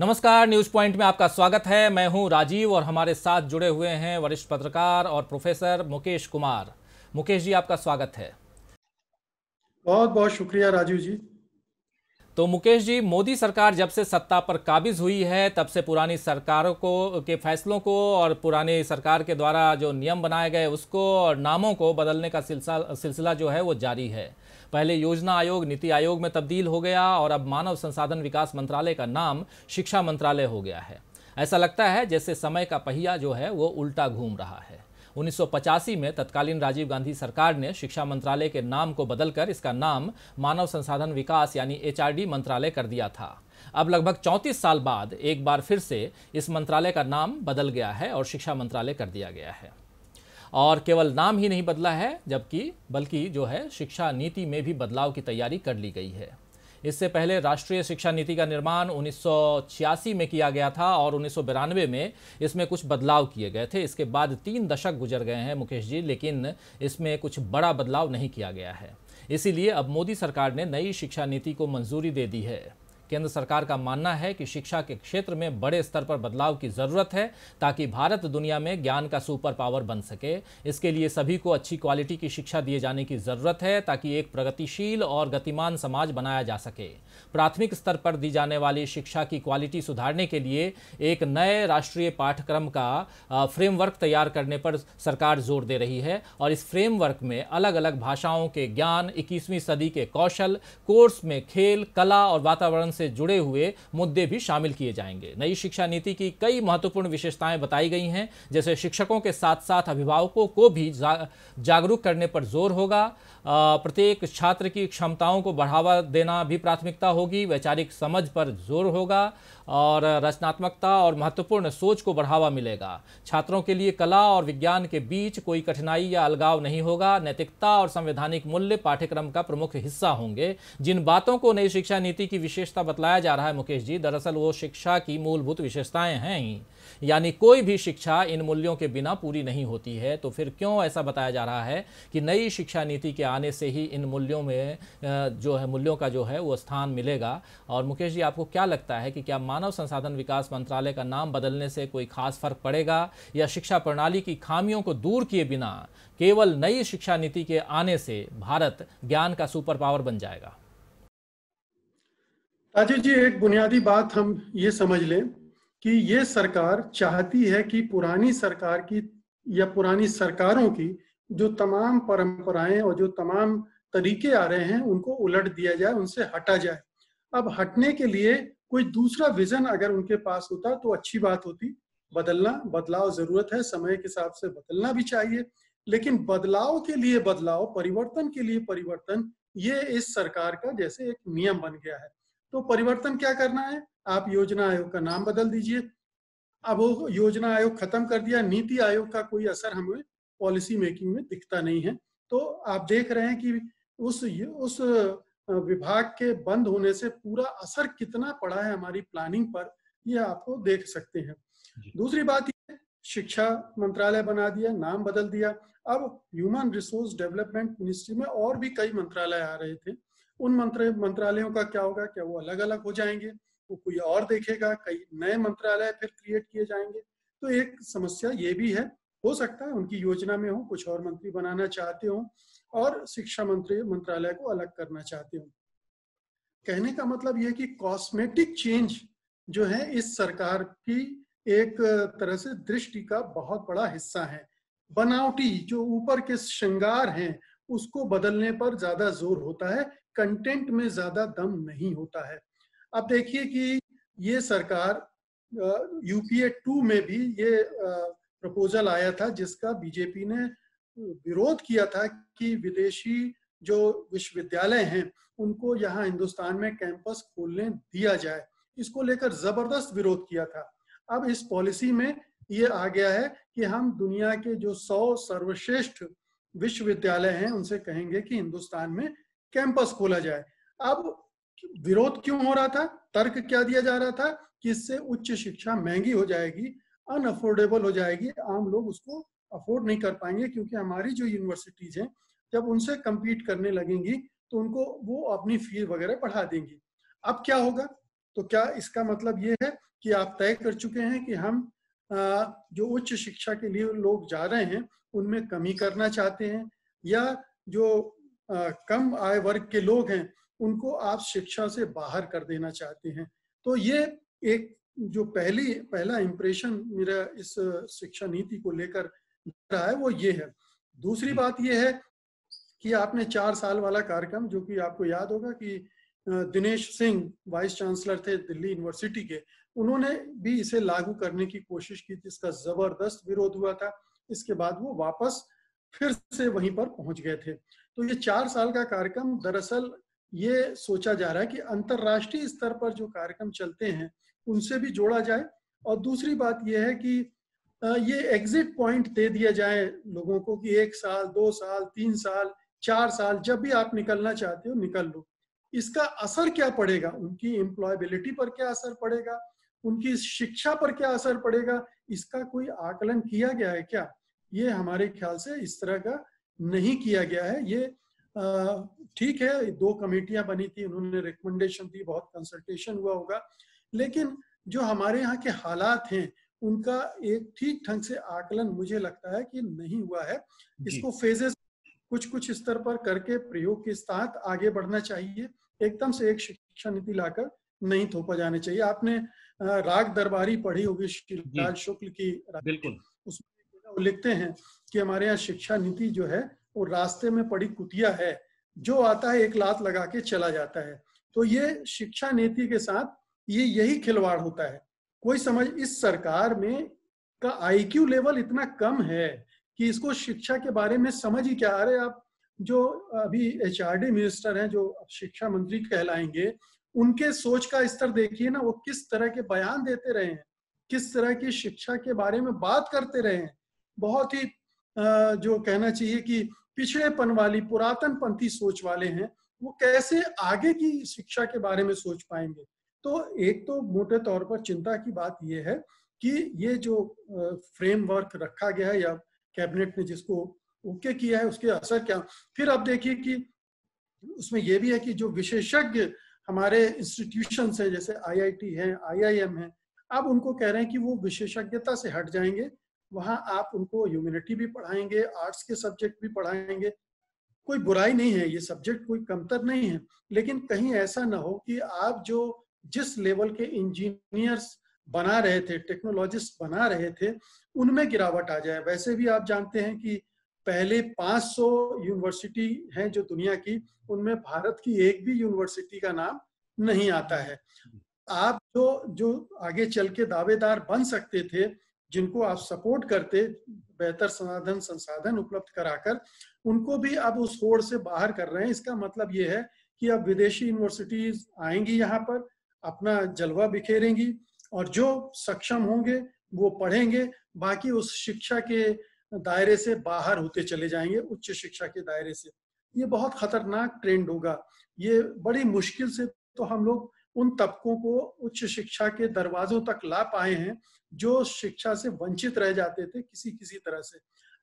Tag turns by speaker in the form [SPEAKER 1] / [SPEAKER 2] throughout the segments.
[SPEAKER 1] नमस्कार news point में आपका स्वागत है मैं हूं राजीव और हमारे साथ जुड़े हुए हैं वरिष्ठ पत्रकार और प्रोफेसर मुकेश कुमार मुकेश जी आपका स्वागत है
[SPEAKER 2] बहुत बहुत शुक्रिया राजीव जी
[SPEAKER 1] तो मुकेश जी मोदी सरकार जब से सत्ता पर काबिज हुई है तब से पुरानी सरकारों को के फैसलों को और पुरानी सरकार के द्वारा जो नियम बनाए गए उसको और नामों को बदलने का सिलसिला सिलसिला जो है वो जारी है पहले योजना आयोग नीति आयोग में तब्दील हो गया और अब मानव संसाधन विकास मंत्रालय का नाम शिक्षा मंत्रालय हो गया है ऐसा लगता है जैसे समय का पहिया जो है वो उल्टा घूम रहा है उन्नीस में तत्कालीन राजीव गांधी सरकार ने शिक्षा मंत्रालय के नाम को बदलकर इसका नाम मानव संसाधन विकास यानी एचआरडी मंत्रालय कर दिया था अब लगभग 34 साल बाद एक बार फिर से इस मंत्रालय का नाम बदल गया है और शिक्षा मंत्रालय कर दिया गया है और केवल नाम ही नहीं बदला है जबकि बल्कि जो है शिक्षा नीति में भी बदलाव की तैयारी कर ली गई है इससे पहले राष्ट्रीय शिक्षा नीति का निर्माण उन्नीस में किया गया था और उन्नीस में इसमें कुछ बदलाव किए गए थे इसके बाद तीन दशक गुजर गए हैं मुकेश जी लेकिन इसमें कुछ बड़ा बदलाव नहीं किया गया है इसीलिए अब मोदी सरकार ने नई शिक्षा नीति को मंजूरी दे दी है केंद्र सरकार का मानना है कि शिक्षा के क्षेत्र में बड़े स्तर पर बदलाव की ज़रूरत है ताकि भारत दुनिया में ज्ञान का सुपर पावर बन सके इसके लिए सभी को अच्छी क्वालिटी की शिक्षा दिए जाने की ज़रूरत है ताकि एक प्रगतिशील और गतिमान समाज बनाया जा सके प्राथमिक स्तर पर दी जाने वाली शिक्षा की क्वालिटी सुधारने के लिए एक नए राष्ट्रीय पाठ्यक्रम का फ्रेमवर्क तैयार करने पर सरकार जोर दे रही है और इस फ्रेमवर्क में अलग अलग भाषाओं के ज्ञान इक्कीसवीं सदी के कौशल कोर्स में खेल कला और वातावरण से जुड़े हुए मुद्दे भी शामिल किए जाएंगे नई शिक्षा नीति की कई महत्वपूर्ण विशेषताएं बताई गई हैं जैसे शिक्षकों के साथ साथ अभिभावकों को भी जागरूक करने पर जोर होगा प्रत्येक छात्र की क्षमताओं को बढ़ावा देना भी प्राथमिकता होगी वैचारिक समझ पर जोर होगा और रचनात्मकता और महत्वपूर्ण सोच को बढ़ावा मिलेगा छात्रों के लिए कला और विज्ञान के बीच कोई कठिनाई या अलगाव नहीं होगा नैतिकता और संवैधानिक मूल्य पाठ्यक्रम का प्रमुख हिस्सा होंगे जिन बातों को नई शिक्षा नीति की विशेषता बतलाया जा रहा है मुकेश जी दरअसल वो शिक्षा की मूलभूत विशेषताएँ हैं ही यानी कोई भी शिक्षा इन मूल्यों के बिना पूरी नहीं होती है तो फिर क्यों ऐसा बताया जा रहा है कि नई शिक्षा नीति के आने से ही इन मूल्यों में जो है मूल्यों का जो है वो स्थान मिलेगा और मुकेश जी आपको क्या लगता है कि क्या मानव संसाधन विकास मंत्रालय का नाम बदलने से कोई खास फर्क पड़ेगा या शिक्षा प्रणाली की खामियों को दूर किए बिना केवल नई शिक्षा नीति के आने से भारत ज्ञान का सुपर पावर बन जाएगा
[SPEAKER 2] राजीव जी एक बुनियादी बात हम ये समझ लें कि ये सरकार चाहती है कि पुरानी सरकार की या पुरानी सरकारों की जो तमाम परंपराएं और जो तमाम तरीके आ रहे हैं उनको उलट दिया जाए उनसे हटा जाए अब हटने के लिए कोई दूसरा विजन अगर उनके पास होता तो अच्छी बात होती बदलना बदलाव जरूरत है समय के हिसाब से बदलना भी चाहिए लेकिन बदलाव के लिए बदलाव परिवर्तन के लिए परिवर्तन ये इस सरकार का जैसे एक नियम बन गया है तो परिवर्तन क्या करना है आप योजना आयोग का नाम बदल दीजिए अब वो योजना आयोग खत्म कर दिया नीति आयोग का कोई असर हमें पॉलिसी मेकिंग में दिखता नहीं है तो आप देख रहे हैं कि उस उस विभाग के बंद होने से पूरा असर कितना पड़ा है हमारी प्लानिंग पर ये आपको देख सकते हैं दूसरी बात ये शिक्षा मंत्रालय बना दिया नाम बदल दिया अब ह्यूमन रिसोर्स डेवलपमेंट मिनिस्ट्री में और भी कई मंत्रालय आ रहे थे उन मंत्र मंत्रालयों का क्या होगा क्या वो अलग अलग हो जाएंगे वो कोई और देखेगा कई नए मंत्रालय फिर क्रिएट किए जाएंगे तो एक समस्या ये भी है हो सकता है उनकी योजना में हो कुछ और मंत्री बनाना चाहते हो और शिक्षा मंत्री मंत्रालय को अलग करना चाहते हो कहने का मतलब यह कि कॉस्मेटिक चेंज जो है इस सरकार की एक तरह से दृष्टि का बहुत बड़ा हिस्सा है बनावटी जो ऊपर के श्रृंगार हैं उसको बदलने पर ज्यादा जोर होता है कंटेंट में ज्यादा दम नहीं होता है अब देखिए कि ये सरकार यूपीए टू में भी ये प्रपोजल आया था जिसका बीजेपी ने विरोध किया था कि विदेशी जो विश्वविद्यालय हैं उनको यहाँ हिंदुस्तान में कैंपस खोलने दिया जाए इसको लेकर जबरदस्त विरोध किया था अब इस पॉलिसी में ये आ गया है कि हम दुनिया के जो सौ सर्वश्रेष्ठ विश्वविद्यालय हैं उनसे कहेंगे कि हिंदुस्तान में कैंपस खोला जाए अब विरोध क्यों हो रहा था तर्क क्या दिया जा रहा था कि इससे उच्च शिक्षा महंगी हो जाएगी अनअफोर्डेबल हो जाएगी आम लोग उसको अफोर्ड नहीं कर पाएंगे क्योंकि हमारी जो यूनिवर्सिटीज हैं जब उनसे कम्पीट करने लगेंगी तो उनको वो अपनी फीस वगैरह बढ़ा देंगी अब क्या होगा तो क्या इसका मतलब ये है कि आप तय कर चुके हैं कि हम जो उच्च शिक्षा के लिए लोग जा रहे हैं उनमें कमी करना चाहते हैं या जो कम आय वर्ग के लोग हैं उनको आप शिक्षा से बाहर कर देना चाहते हैं तो ये एक जो पहली पहला इम्प्रेशन मेरा इस शिक्षा नीति को लेकर रहा है वो ये है दूसरी बात ये है कि आपने चार साल वाला कार्यक्रम जो कि आपको याद होगा कि दिनेश सिंह वाइस चांसलर थे दिल्ली यूनिवर्सिटी के उन्होंने भी इसे लागू करने की कोशिश की थी इसका जबरदस्त विरोध हुआ था इसके बाद वो वापस फिर से वहीं पर पहुंच गए थे तो ये चार साल का कार्यक्रम दरअसल ये सोचा जा रहा है कि अंतर्राष्ट्रीय स्तर पर जो कार्यक्रम चलते हैं उनसे भी जोड़ा जाए और दूसरी बात यह है कि ये एग्जिट पॉइंट दे दिया जाए लोगों को कि एक साल दो साल तीन साल चार साल जब भी आप निकलना चाहते हो निकल लो इसका असर क्या पड़ेगा उनकी एम्प्लॉयबिलिटी पर क्या असर पड़ेगा उनकी शिक्षा पर क्या असर पड़ेगा इसका कोई आकलन किया गया है क्या ये हमारे ख्याल से इस तरह का नहीं किया गया है ये ठीक है दो कमेटियां बनी थी उन्होंने रिकमेंडेशन दी बहुत कंसल्टेशन हुआ होगा लेकिन जो हमारे यहाँ के हालात हैं उनका एक ठीक ढंग से आकलन मुझे लगता है कि नहीं हुआ है इसको फेजेस कुछ कुछ स्तर पर करके प्रयोग के साथ आगे बढ़ना चाहिए एकदम से एक शिक्षा नीति लाकर नहीं थोपा जाना चाहिए आपने राग दरबारी पढ़ी होगी शिवलाल शुक्ल की बिल्कुल उसमें लिखते हैं कि हमारे यहाँ शिक्षा नीति जो है वो रास्ते में पड़ी कुतिया है जो आता है एक लात लगा के चला जाता है तो ये शिक्षा नीति के साथ ये यही खिलवाड़ होता है कोई समझ इस सरकार में का आईक्यू लेवल इतना कम है कि इसको शिक्षा के बारे में समझ ही क्या आ रहे आप जो अभी एच मिनिस्टर हैं जो शिक्षा मंत्री कहलाएंगे उनके सोच का स्तर देखिए ना वो किस तरह के बयान देते रहे हैं किस तरह की शिक्षा के बारे में बात करते रहे हैं बहुत ही जो कहना चाहिए कि पिछड़ेपन वाली पुरातन पंथी सोच वाले हैं वो कैसे आगे की शिक्षा के बारे में सोच पाएंगे तो एक तो मोटे तौर पर चिंता की बात यह है कि ये जो फ्रेमवर्क रखा गया है या कैबिनेट ने जिसको ओके किया है उसके असर क्या फिर आप देखिए कि उसमें यह भी है कि जो विशेषज्ञ हमारे इंस्टीट्यूशन है जैसे आईआईटी है आईआईएम है अब उनको कह रहे हैं कि वो विशेषज्ञता से हट जाएंगे वहां आप उनको ह्यूमिनिटी भी पढ़ाएंगे आर्ट्स के सब्जेक्ट भी पढ़ाएंगे कोई बुराई नहीं है ये सब्जेक्ट कोई कमतर नहीं है लेकिन कहीं ऐसा ना हो कि आप जो जिस लेवल के इंजीनियर्स बना रहे थे टेक्नोलॉजिस्ट बना रहे थे उनमें गिरावट आ जाए वैसे भी आप जानते हैं कि पहले 500 यूनिवर्सिटी हैं जो दुनिया की उनमें भारत की एक भी यूनिवर्सिटी का नाम नहीं आता है आप जो जो आगे चल के दावेदार बन सकते थे जिनको आप सपोर्ट करते बेहतर संसाधन संसाधन उपलब्ध कराकर उनको भी अब उस होड़ से बाहर कर रहे हैं इसका मतलब ये है कि अब विदेशी यूनिवर्सिटीज आएंगी यहाँ पर अपना जलवा बिखेरेंगी और जो सक्षम होंगे वो पढ़ेंगे बाकी उस शिक्षा के दायरे से बाहर होते चले जाएंगे उच्च शिक्षा के दायरे से ये बहुत खतरनाक ट्रेंड होगा ये बड़ी मुश्किल से तो हम लोग उन तबकों को उच्च शिक्षा के दरवाजों तक ला पाए हैं जो शिक्षा से वंचित रह जाते थे किसी किसी तरह से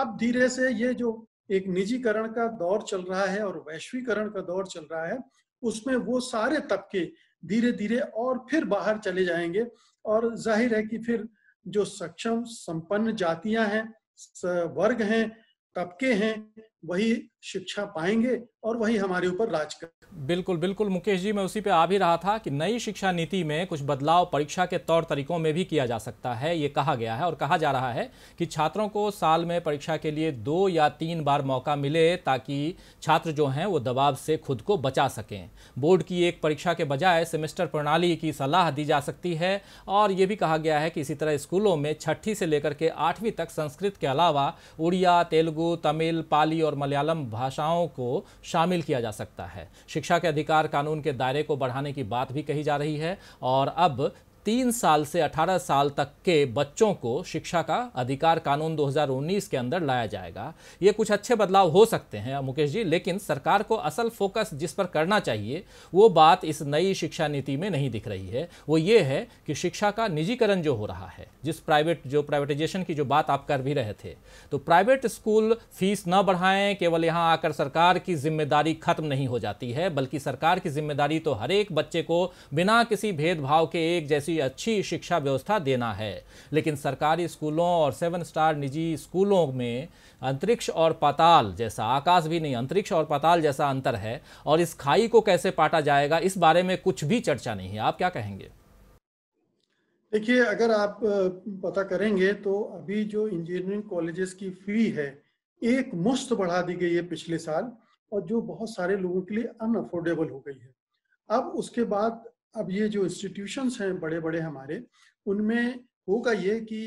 [SPEAKER 2] अब धीरे से ये जो एक निजीकरण का दौर चल रहा है और वैश्वीकरण का दौर चल रहा है उसमें वो सारे तबके धीरे धीरे और फिर बाहर चले जाएंगे और जाहिर है कि फिर जो सक्षम संपन्न जातियां हैं वर्ग हैं तबके हैं वही शिक्षा पाएंगे और वही हमारे ऊपर राज कर
[SPEAKER 1] बिल्कुल बिल्कुल मुकेश जी मैं उसी पे आ भी रहा था कि नई शिक्षा नीति में कुछ बदलाव परीक्षा के तौर तरीकों में भी किया जा सकता है ये कहा गया है और कहा जा रहा है कि छात्रों को साल में परीक्षा के लिए दो या तीन बार मौका मिले ताकि छात्र जो हैं वो दबाव से खुद को बचा सकें बोर्ड की एक परीक्षा के बजाय सेमेस्टर प्रणाली की सलाह दी जा सकती है और ये भी कहा गया है कि इसी तरह स्कूलों में छठी से लेकर के आठवीं तक संस्कृत के अलावा उड़िया तेलुगु तमिल पाली और और मलयालम भाषाओं को शामिल किया जा सकता है शिक्षा के अधिकार कानून के दायरे को बढ़ाने की बात भी कही जा रही है और अब तीन साल से 18 साल तक के बच्चों को शिक्षा का अधिकार कानून 2019 के अंदर लाया जाएगा ये कुछ अच्छे बदलाव हो सकते हैं मुकेश जी लेकिन सरकार को असल फोकस जिस पर करना चाहिए वो बात इस नई शिक्षा नीति में नहीं दिख रही है वो ये है कि शिक्षा का निजीकरण जो हो रहा है जिस प्राइवेट जो प्राइवेटाइजेशन की जो बात आप कर भी रहे थे तो प्राइवेट स्कूल फीस न बढ़ाएं केवल यहाँ आकर सरकार की जिम्मेदारी खत्म नहीं हो जाती है बल्कि सरकार की जिम्मेदारी तो हर एक बच्चे को बिना किसी भेदभाव के एक जैसी ऐसी अच्छी शिक्षा व्यवस्था देना है लेकिन सरकारी स्कूलों और सेवन स्टार निजी स्कूलों में अंतरिक्ष और पाताल जैसा आकाश भी नहीं अंतरिक्ष और पाताल जैसा अंतर है और इस खाई को कैसे पाटा जाएगा इस बारे में कुछ भी चर्चा नहीं है आप क्या कहेंगे
[SPEAKER 2] देखिए अगर आप पता करेंगे तो अभी जो इंजीनियरिंग कॉलेजेस की फी है एक मुश्त बढ़ा दी गई है पिछले साल और जो बहुत सारे लोगों के लिए अनअफोर्डेबल हो गई है अब उसके बाद अब ये जो इंस्टीट्यूशंस हैं बड़े बड़े हमारे उनमें होगा ये कि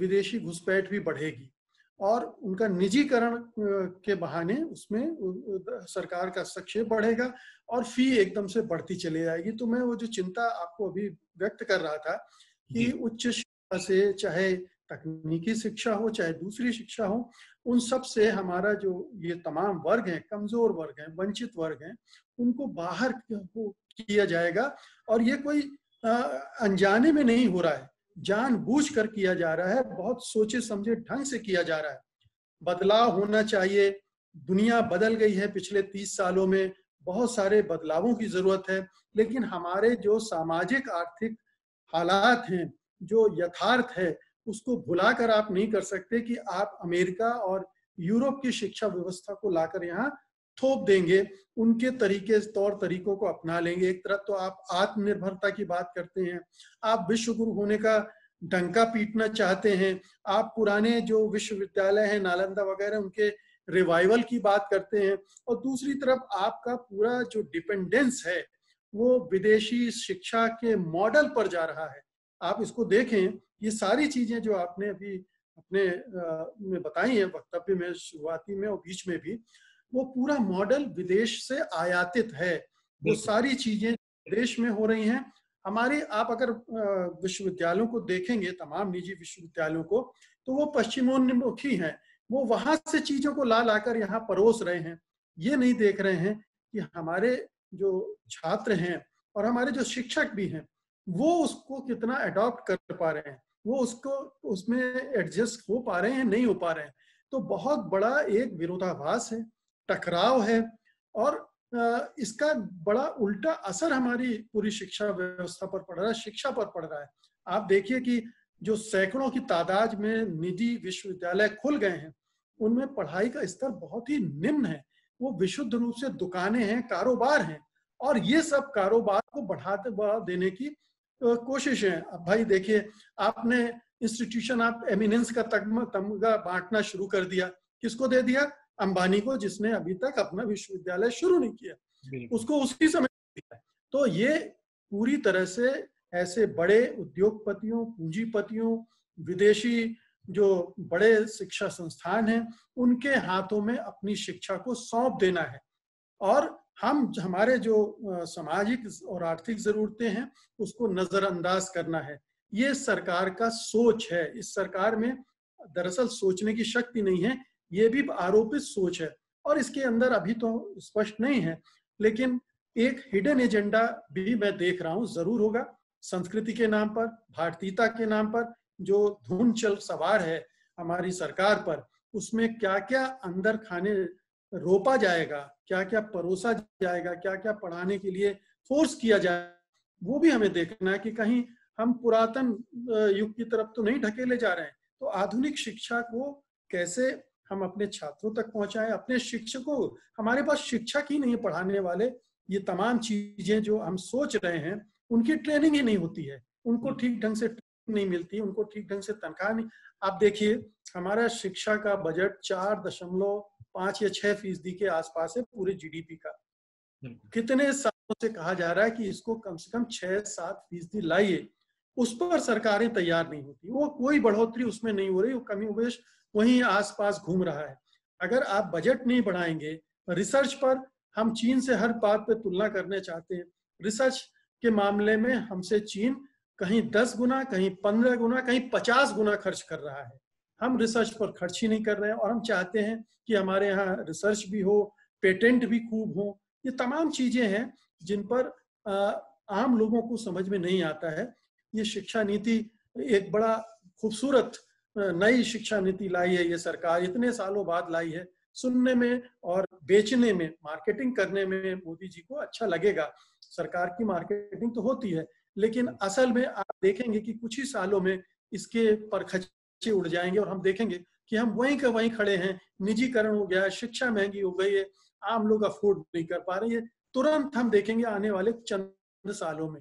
[SPEAKER 2] विदेशी घुसपैठ भी बढ़ेगी और उनका निजीकरण के बहाने उसमें सरकार का सक्षेप बढ़ेगा और फी एकदम से बढ़ती चली जाएगी तो मैं वो जो चिंता आपको अभी व्यक्त कर रहा था कि उच्च शिक्षा से चाहे तकनीकी शिक्षा हो चाहे दूसरी शिक्षा हो उन सब से हमारा जो ये तमाम वर्ग हैं कमजोर वर्ग हैं वंचित वर्ग हैं उनको बाहर किया जाएगा और ये कोई अनजाने में नहीं हो रहा है जानबूझ कर किया जा रहा है बहुत सोचे समझे ढंग से किया जा रहा है बदलाव होना चाहिए दुनिया बदल गई है पिछले तीस सालों में बहुत सारे बदलावों की जरूरत है लेकिन हमारे जो सामाजिक आर्थिक हालात हैं जो यथार्थ है उसको भुलाकर आप नहीं कर सकते कि आप अमेरिका और यूरोप की शिक्षा व्यवस्था को लाकर यहाँ थोप देंगे उनके तरीके तौर तरीकों को अपना लेंगे एक तरफ तो आप आत्मनिर्भरता की बात करते हैं आप विश्वगुरु होने का डंका पीटना चाहते हैं आप पुराने जो विश्वविद्यालय हैं नालंदा वगैरह उनके रिवाइवल की बात करते हैं और दूसरी तरफ आपका पूरा जो डिपेंडेंस है वो विदेशी शिक्षा के मॉडल पर जा रहा है आप इसको देखें ये सारी चीजें जो आपने अभी अपने में बताई हैं वक्तव्य में शुरुआती में और बीच में भी वो पूरा मॉडल विदेश से आयातित है वो सारी चीजें विदेश में हो रही हैं हमारे आप अगर विश्वविद्यालयों को देखेंगे तमाम निजी विश्वविद्यालयों को तो वो पश्चिमोन्मुखी हैं वो वहां से चीजों को ला लाकर यहाँ परोस रहे हैं ये नहीं देख रहे हैं कि हमारे जो छात्र हैं और हमारे जो शिक्षक भी हैं वो उसको कितना एडॉप्ट कर पा रहे हैं वो उसको उसमें एडजस्ट हो पा रहे हैं नहीं हो पा रहे हैं तो बहुत बड़ा एक विरोधाभास है टकराव है और इसका बड़ा उल्टा असर हमारी पूरी शिक्षा व्यवस्था पर पड़ रहा है शिक्षा पर पड़ रहा है आप देखिए कि जो सैकड़ों की तादाद में निजी विश्वविद्यालय खुल गए हैं उनमें पढ़ाई का स्तर बहुत ही निम्न है वो विशुद्ध रूप से दुकानें हैं कारोबार हैं और ये सब कारोबार को बढ़ाते देने की कोशिश है अब भाई देखिए आपने इंस्टीट्यूशन आप एमिनेंस का तमगा बांटना शुरू कर दिया किसको दे दिया अंबानी को जिसने अभी तक अपना विश्वविद्यालय शुरू नहीं किया उसको उसी समय तो ये पूरी तरह से ऐसे बड़े उद्योगपतियों पूंजीपतियों विदेशी जो बड़े शिक्षा संस्थान हैं उनके हाथों में अपनी शिक्षा को सौंप देना है और हम हमारे जो सामाजिक और आर्थिक जरूरतें हैं उसको नजरअंदाज करना है ये सरकार का सोच है इस सरकार में दरअसल सोचने की शक्ति नहीं है ये भी आरोपित सोच है और इसके अंदर अभी तो स्पष्ट नहीं है लेकिन एक हिडन एजेंडा भी मैं देख रहा हूं जरूर होगा संस्कृति के नाम पर भारतीयता के नाम पर जो धुन चल सवार है हमारी सरकार पर उसमें क्या क्या अंदर खाने रोपा जाएगा क्या क्या परोसा जाएगा क्या क्या पढ़ाने के लिए फोर्स किया जाए वो भी हमें देखना है कि कहीं हम पुरातन युग की तरफ तो नहीं ढकेले जा रहे हैं तो आधुनिक शिक्षा को कैसे हम अपने छात्रों तक पहुंचाएं अपने शिक्षकों हमारे पास शिक्षक ही नहीं पढ़ाने वाले ये तमाम चीजें जो हम सोच रहे हैं उनकी ट्रेनिंग ही नहीं होती है उनको ठीक ढंग से नहीं मिलती उनको ठीक ढंग से तनख्वाह नहीं आप देखिए हमारा शिक्षा का बजट चार दशमलव पांच या छह फीसदी के आसपास है पूरे जीडीपी का कितने सालों से कहा जा रहा है कि इसको कम से कम छह सात फीसदी लाइए उस पर सरकारें तैयार नहीं होती वो कोई बढ़ोतरी उसमें नहीं हो रही वो कमी उवेश वहीं आसपास घूम रहा है अगर आप बजट नहीं बढ़ाएंगे रिसर्च पर हम चीन से हर बात पर तुलना करने चाहते हैं रिसर्च के मामले में हमसे चीन कहीं दस गुना कहीं पंद्रह गुना कहीं पचास गुना खर्च कर रहा है हम रिसर्च पर खर्च ही नहीं कर रहे हैं और हम चाहते हैं कि हमारे यहाँ रिसर्च भी हो पेटेंट भी खूब हो ये तमाम चीजें हैं जिन पर आम लोगों को समझ में नहीं आता है ये शिक्षा नीति एक बड़ा खूबसूरत नई शिक्षा नीति लाई है ये सरकार इतने सालों बाद लाई है सुनने में और बेचने में मार्केटिंग करने में मोदी जी को अच्छा लगेगा सरकार की मार्केटिंग तो होती है लेकिन असल में आप देखेंगे कि कुछ ही सालों में इसके पर खचे उड़ जाएंगे और हम देखेंगे कि हम वहीं का वहीं खड़े हैं निजीकरण हो गया है शिक्षा महंगी हो गई है आम लोग अफोर्ड नहीं कर पा रहे हैं तुरंत हम देखेंगे आने वाले चंद सालों में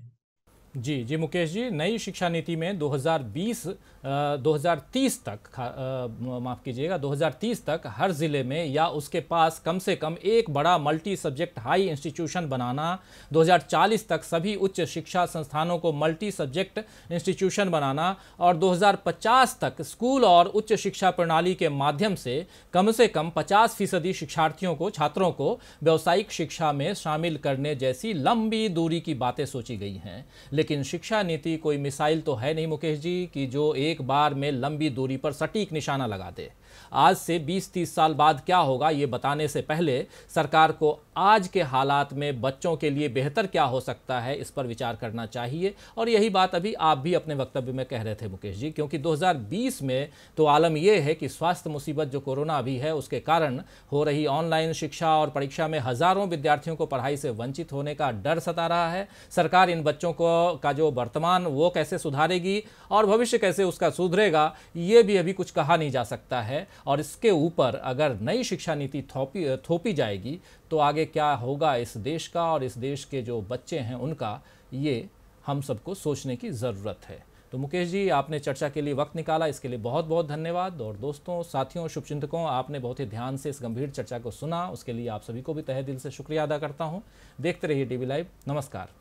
[SPEAKER 1] जी जी मुकेश जी नई शिक्षा नीति में 2020 आ, 2030 तक माफ़ कीजिएगा 2030 तक हर ज़िले में या उसके पास कम से कम एक बड़ा मल्टी सब्जेक्ट हाई इंस्टीट्यूशन बनाना 2040 तक सभी उच्च शिक्षा संस्थानों को मल्टी सब्जेक्ट इंस्टीट्यूशन बनाना और 2050 तक स्कूल और उच्च शिक्षा प्रणाली के माध्यम से कम से कम पचास फीसदी शिक्षार्थियों को छात्रों को व्यावसायिक शिक्षा में शामिल करने जैसी लंबी दूरी की बातें सोची गई हैं लेकिन शिक्षा नीति कोई मिसाइल तो है नहीं मुकेश जी कि जो एक बार में लंबी दूरी पर सटीक निशाना लगा दे आज से 20-30 साल बाद क्या होगा ये बताने से पहले सरकार को आज के हालात में बच्चों के लिए बेहतर क्या हो सकता है इस पर विचार करना चाहिए और यही बात अभी आप भी अपने वक्तव्य में कह रहे थे मुकेश जी क्योंकि 2020 में तो आलम यह है कि स्वास्थ्य मुसीबत जो कोरोना अभी है उसके कारण हो रही ऑनलाइन शिक्षा और परीक्षा में हज़ारों विद्यार्थियों को पढ़ाई से वंचित होने का डर सता रहा है सरकार इन बच्चों को का जो वर्तमान वो कैसे सुधारेगी और भविष्य कैसे उसका सुधरेगा ये भी अभी कुछ कहा नहीं जा सकता है और इसके ऊपर अगर नई शिक्षा नीति थोपी थोपी जाएगी तो आगे क्या होगा इस देश का और इस देश के जो बच्चे हैं उनका ये हम सबको सोचने की ज़रूरत है तो मुकेश जी आपने चर्चा के लिए वक्त निकाला इसके लिए बहुत बहुत धन्यवाद और दोस्तों साथियों शुभचिंतकों आपने बहुत ही ध्यान से इस गंभीर चर्चा को सुना उसके लिए आप सभी को भी तहे दिल से शुक्रिया अदा करता हूँ देखते रहिए टीवी लाइव नमस्कार